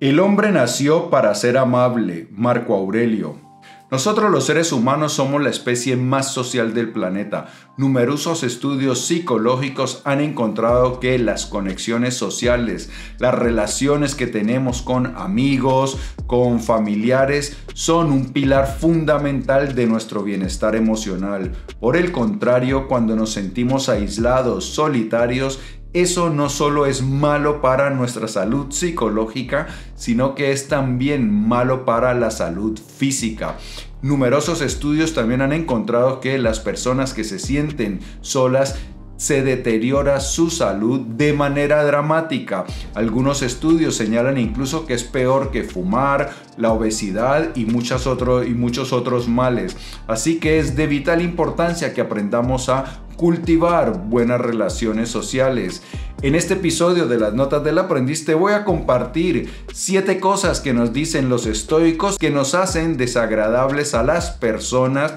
El hombre nació para ser amable, Marco Aurelio. Nosotros los seres humanos somos la especie más social del planeta. Numerosos estudios psicológicos han encontrado que las conexiones sociales, las relaciones que tenemos con amigos, con familiares, son un pilar fundamental de nuestro bienestar emocional. Por el contrario, cuando nos sentimos aislados, solitarios eso no solo es malo para nuestra salud psicológica, sino que es también malo para la salud física. Numerosos estudios también han encontrado que las personas que se sienten solas se deteriora su salud de manera dramática. Algunos estudios señalan incluso que es peor que fumar, la obesidad y, y muchos otros males. Así que es de vital importancia que aprendamos a cultivar buenas relaciones sociales. En este episodio de las Notas del Aprendiz te voy a compartir 7 cosas que nos dicen los estoicos que nos hacen desagradables a las personas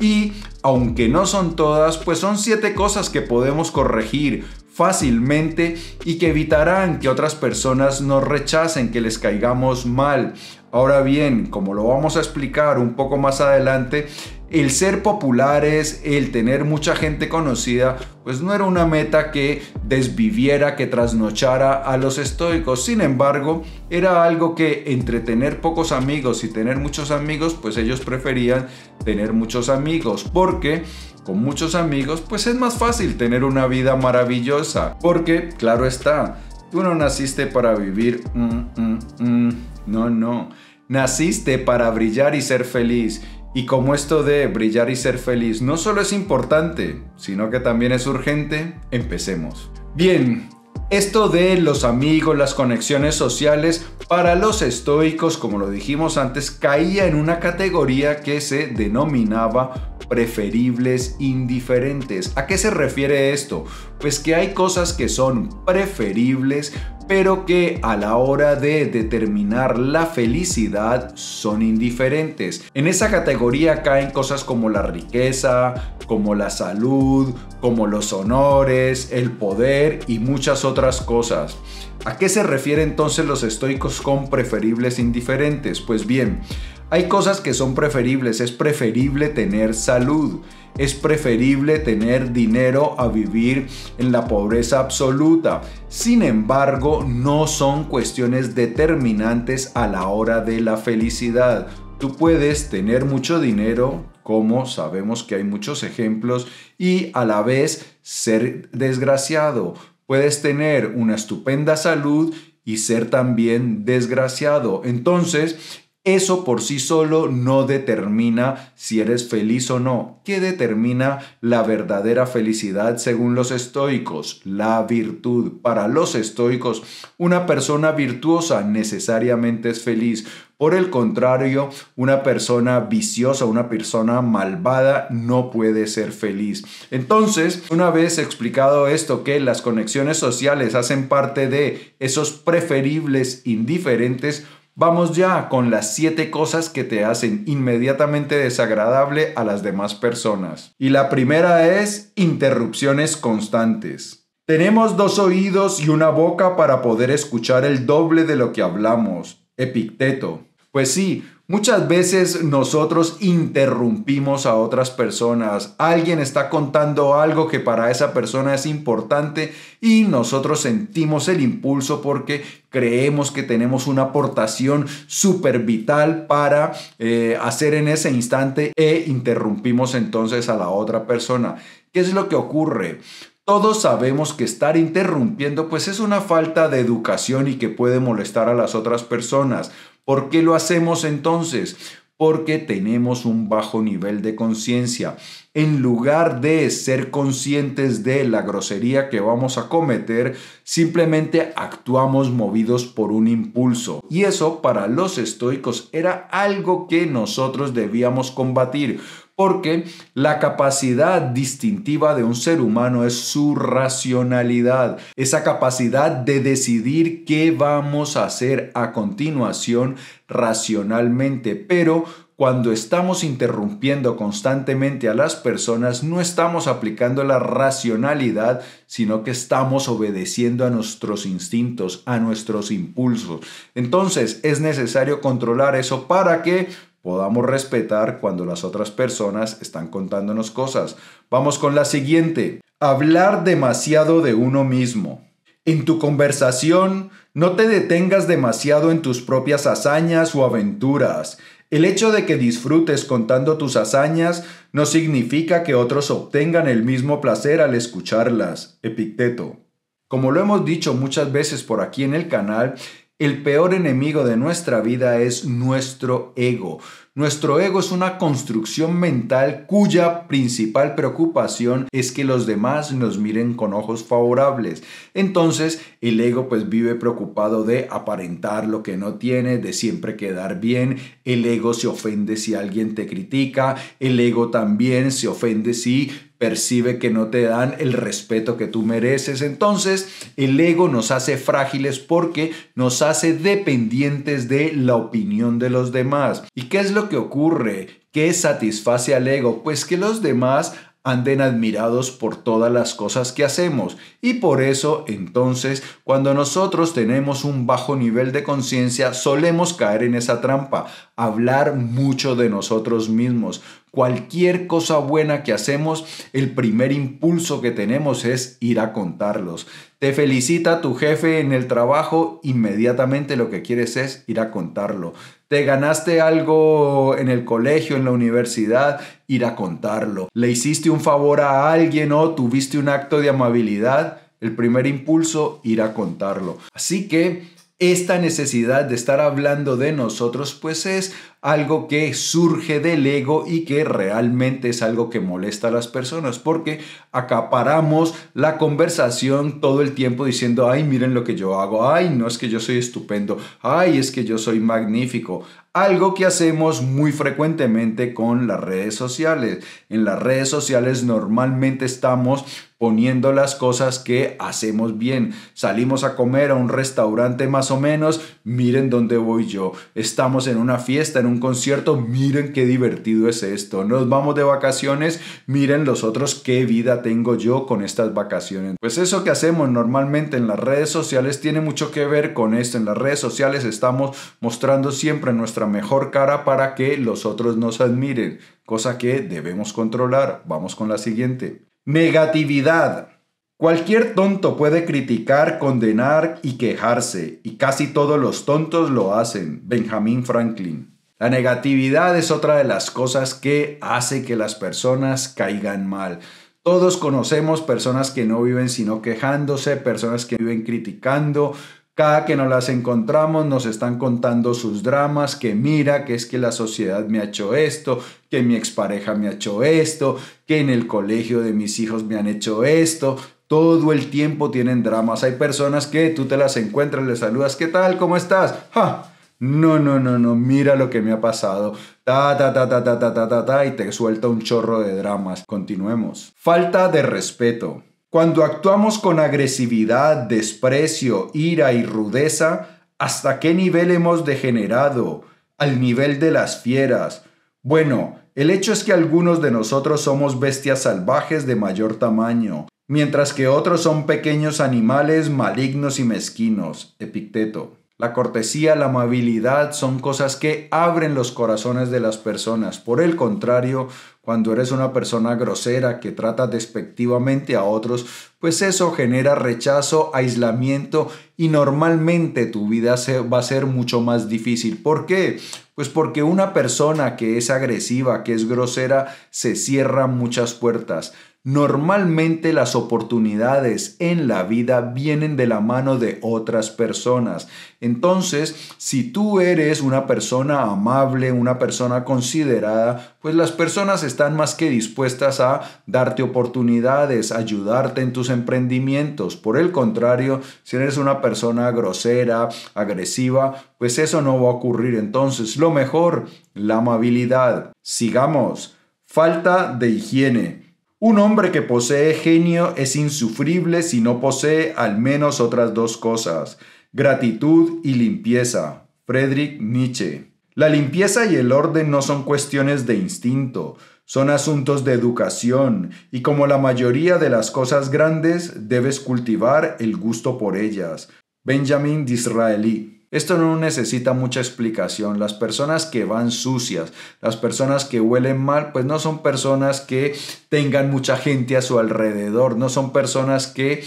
y aunque no son todas, pues son 7 cosas que podemos corregir fácilmente y que evitarán que otras personas nos rechacen, que les caigamos mal. Ahora bien, como lo vamos a explicar un poco más adelante, el ser populares, el tener mucha gente conocida, pues no era una meta que desviviera, que trasnochara a los estoicos. Sin embargo, era algo que entre tener pocos amigos y tener muchos amigos, pues ellos preferían tener muchos amigos, porque con muchos amigos, pues es más fácil tener una vida maravillosa, porque claro está, tú no naciste para vivir, mm, mm, mm, no, no. Naciste para brillar y ser feliz. Y como esto de brillar y ser feliz no solo es importante, sino que también es urgente, empecemos. Bien, esto de los amigos, las conexiones sociales, para los estoicos, como lo dijimos antes, caía en una categoría que se denominaba preferibles indiferentes. ¿A qué se refiere esto? Pues que hay cosas que son preferibles, pero que a la hora de determinar la felicidad son indiferentes. En esa categoría caen cosas como la riqueza, como la salud, como los honores, el poder y muchas otras cosas. ¿A qué se refiere entonces los estoicos con preferibles indiferentes? Pues bien, hay cosas que son preferibles, es preferible tener salud, es preferible tener dinero a vivir en la pobreza absoluta. Sin embargo, no son cuestiones determinantes a la hora de la felicidad. Tú puedes tener mucho dinero, como sabemos que hay muchos ejemplos, y a la vez ser desgraciado. Puedes tener una estupenda salud y ser también desgraciado. Entonces, eso por sí solo no determina si eres feliz o no. ¿Qué determina la verdadera felicidad según los estoicos? La virtud. Para los estoicos, una persona virtuosa necesariamente es feliz. Por el contrario, una persona viciosa, una persona malvada no puede ser feliz. Entonces, una vez explicado esto, que las conexiones sociales hacen parte de esos preferibles indiferentes, Vamos ya con las siete cosas que te hacen inmediatamente desagradable a las demás personas. Y la primera es interrupciones constantes. Tenemos dos oídos y una boca para poder escuchar el doble de lo que hablamos. Epicteto. Pues sí, Muchas veces nosotros interrumpimos a otras personas. Alguien está contando algo que para esa persona es importante y nosotros sentimos el impulso porque creemos que tenemos una aportación súper vital para eh, hacer en ese instante e interrumpimos entonces a la otra persona. ¿Qué es lo que ocurre? Todos sabemos que estar interrumpiendo pues es una falta de educación y que puede molestar a las otras personas. ¿Por qué lo hacemos entonces? Porque tenemos un bajo nivel de conciencia. En lugar de ser conscientes de la grosería que vamos a cometer, simplemente actuamos movidos por un impulso. Y eso para los estoicos era algo que nosotros debíamos combatir porque la capacidad distintiva de un ser humano es su racionalidad, esa capacidad de decidir qué vamos a hacer a continuación racionalmente, pero cuando estamos interrumpiendo constantemente a las personas, no estamos aplicando la racionalidad, sino que estamos obedeciendo a nuestros instintos, a nuestros impulsos. Entonces es necesario controlar eso para que podamos respetar cuando las otras personas están contándonos cosas. Vamos con la siguiente. Hablar demasiado de uno mismo. En tu conversación, no te detengas demasiado en tus propias hazañas o aventuras. El hecho de que disfrutes contando tus hazañas no significa que otros obtengan el mismo placer al escucharlas. Epicteto. Como lo hemos dicho muchas veces por aquí en el canal, el peor enemigo de nuestra vida es nuestro ego. Nuestro ego es una construcción mental cuya principal preocupación es que los demás nos miren con ojos favorables. Entonces, el ego pues vive preocupado de aparentar lo que no tiene, de siempre quedar bien. El ego se ofende si alguien te critica. El ego también se ofende si percibe que no te dan el respeto que tú mereces. Entonces, el ego nos hace frágiles porque nos hace dependientes de la opinión de los demás. ¿Y qué es lo que ocurre? ¿Qué satisface al ego? Pues que los demás anden admirados por todas las cosas que hacemos. Y por eso, entonces, cuando nosotros tenemos un bajo nivel de conciencia, solemos caer en esa trampa, hablar mucho de nosotros mismos. Cualquier cosa buena que hacemos, el primer impulso que tenemos es ir a contarlos. Te felicita tu jefe en el trabajo, inmediatamente lo que quieres es ir a contarlo. Te ganaste algo en el colegio, en la universidad, ir a contarlo. Le hiciste un favor a alguien o tuviste un acto de amabilidad, el primer impulso, ir a contarlo. Así que esta necesidad de estar hablando de nosotros, pues es algo que surge del ego y que realmente es algo que molesta a las personas porque acaparamos la conversación todo el tiempo diciendo, ay, miren lo que yo hago, ay, no es que yo soy estupendo, ay, es que yo soy magnífico. Algo que hacemos muy frecuentemente con las redes sociales. En las redes sociales normalmente estamos poniendo las cosas que hacemos bien. Salimos a comer a un restaurante más o menos miren dónde voy yo, estamos en una fiesta, en un concierto, miren qué divertido es esto, nos vamos de vacaciones, miren los otros qué vida tengo yo con estas vacaciones. Pues eso que hacemos normalmente en las redes sociales tiene mucho que ver con esto, en las redes sociales estamos mostrando siempre nuestra mejor cara para que los otros nos admiren, cosa que debemos controlar. Vamos con la siguiente. Negatividad. Cualquier tonto puede criticar, condenar y quejarse, y casi todos los tontos lo hacen. Benjamin Franklin. La negatividad es otra de las cosas que hace que las personas caigan mal. Todos conocemos personas que no viven sino quejándose, personas que viven criticando. Cada que nos las encontramos nos están contando sus dramas, que mira, que es que la sociedad me ha hecho esto, que mi expareja me ha hecho esto, que en el colegio de mis hijos me han hecho esto, todo el tiempo tienen dramas. Hay personas que tú te las encuentras, les saludas, ¿qué tal? ¿Cómo estás? ¡Ja! No, no, no, no, mira lo que me ha pasado. Ta, ta, ta, ta, ta, ta, ta, ta, ta, y te suelta un chorro de dramas. Continuemos. Falta de respeto. Cuando actuamos con agresividad, desprecio, ira y rudeza, ¿hasta qué nivel hemos degenerado? Al nivel de las fieras. Bueno, el hecho es que algunos de nosotros somos bestias salvajes de mayor tamaño, mientras que otros son pequeños animales malignos y mezquinos. Epicteto. La cortesía, la amabilidad son cosas que abren los corazones de las personas. Por el contrario, cuando eres una persona grosera que trata despectivamente a otros, pues eso genera rechazo, aislamiento y normalmente tu vida se va a ser mucho más difícil. ¿Por qué? Pues porque una persona que es agresiva, que es grosera, se cierra muchas puertas. Normalmente las oportunidades en la vida vienen de la mano de otras personas. Entonces, si tú eres una persona amable, una persona considerada, pues las personas están más que dispuestas a darte oportunidades, ayudarte en tus emprendimientos. Por el contrario, si eres una persona grosera, agresiva, pues eso no va a ocurrir. Entonces, lo mejor, la amabilidad. Sigamos. Falta de higiene. Un hombre que posee genio es insufrible si no posee al menos otras dos cosas, gratitud y limpieza. Friedrich Nietzsche. La limpieza y el orden no son cuestiones de instinto, son asuntos de educación, y como la mayoría de las cosas grandes, debes cultivar el gusto por ellas. Benjamin Disraeli. Esto no necesita mucha explicación. Las personas que van sucias, las personas que huelen mal, pues no son personas que tengan mucha gente a su alrededor, no son personas que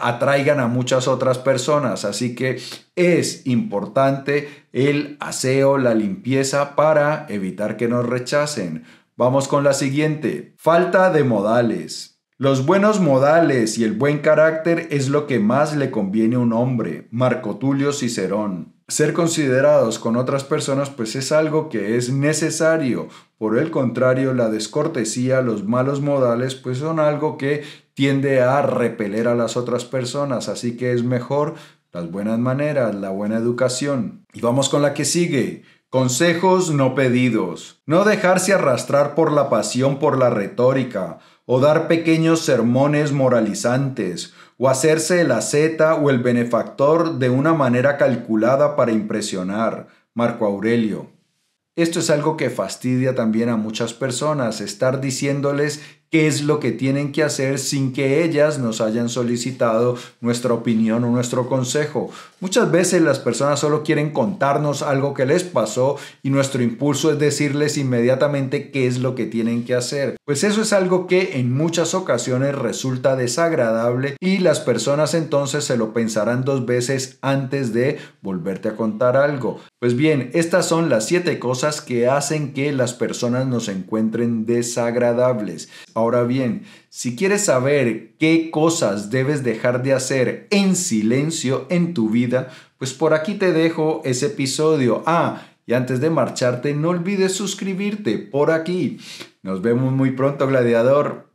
atraigan a muchas otras personas. Así que es importante el aseo, la limpieza para evitar que nos rechacen. Vamos con la siguiente. Falta de modales. Los buenos modales y el buen carácter es lo que más le conviene a un hombre, Marco Tulio Cicerón. Ser considerados con otras personas pues es algo que es necesario. Por el contrario, la descortesía, los malos modales pues son algo que tiende a repeler a las otras personas, así que es mejor las buenas maneras, la buena educación. Y vamos con la que sigue. Consejos no pedidos. No dejarse arrastrar por la pasión, por la retórica o dar pequeños sermones moralizantes, o hacerse el asceta o el benefactor de una manera calculada para impresionar, Marco Aurelio. Esto es algo que fastidia también a muchas personas, estar diciéndoles qué es lo que tienen que hacer sin que ellas nos hayan solicitado nuestra opinión o nuestro consejo. Muchas veces las personas solo quieren contarnos algo que les pasó y nuestro impulso es decirles inmediatamente qué es lo que tienen que hacer. Pues eso es algo que en muchas ocasiones resulta desagradable y las personas entonces se lo pensarán dos veces antes de volverte a contar algo. Pues bien, estas son las siete cosas que hacen que las personas nos encuentren desagradables. Ahora bien, si quieres saber qué cosas debes dejar de hacer en silencio en tu vida, pues por aquí te dejo ese episodio. Ah, y antes de marcharte, no olvides suscribirte por aquí. Nos vemos muy pronto, gladiador.